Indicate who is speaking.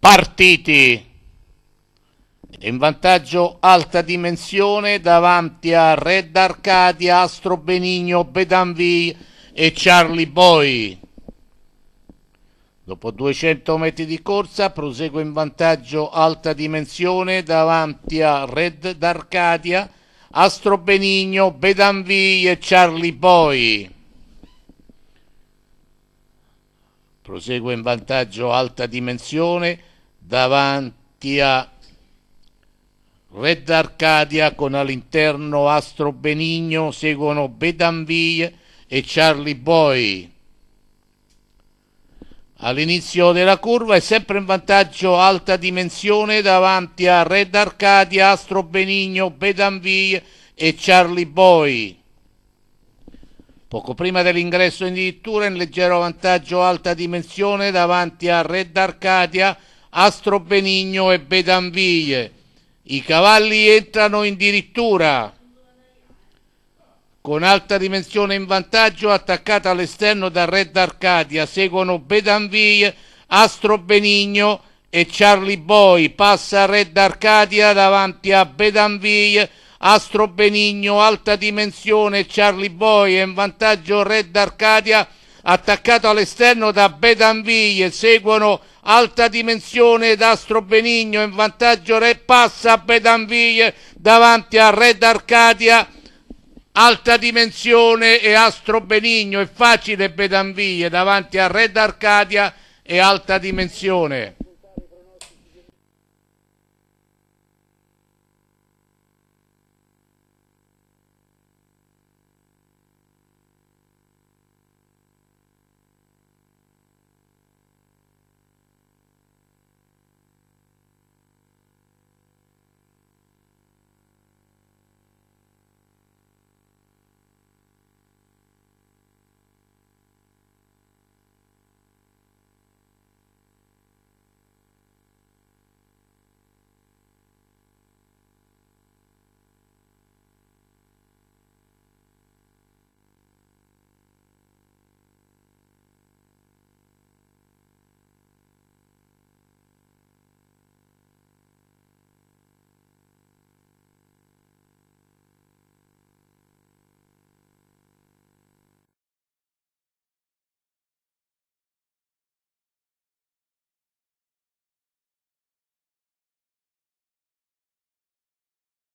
Speaker 1: partiti. In vantaggio alta dimensione davanti a Red Arcadia, Astro Benigno, Bedanvi e Charlie Boy. Dopo 200 metri di corsa prosegue in vantaggio alta dimensione davanti a Red Arcadia, Astro Benigno, Bedanvi e Charlie Boy. Prosegue in vantaggio alta dimensione davanti a Red Arcadia con all'interno Astro Benigno, seguono Bedanville e Charlie Boy. All'inizio della curva è sempre in vantaggio alta dimensione davanti a Red Arcadia, Astro Benigno, Bedanville e Charlie Boy. Poco prima dell'ingresso addirittura in leggero vantaggio alta dimensione davanti a Red Arcadia, Astro Benigno e Bedanville. I cavalli entrano in dirittura con alta dimensione in vantaggio attaccata all'esterno da Red Arcadia seguono Bedanville, Astro Benigno e Charlie Boy passa Red Arcadia davanti a Bedanville Astro Benigno, alta dimensione Charlie Boy è in vantaggio Red Arcadia attaccato all'esterno da Betanville, seguono alta dimensione da Benigno in vantaggio Re passa Betanville davanti a Red Arcadia alta dimensione e Astro Benigno è facile Betanville davanti a Red Arcadia e alta dimensione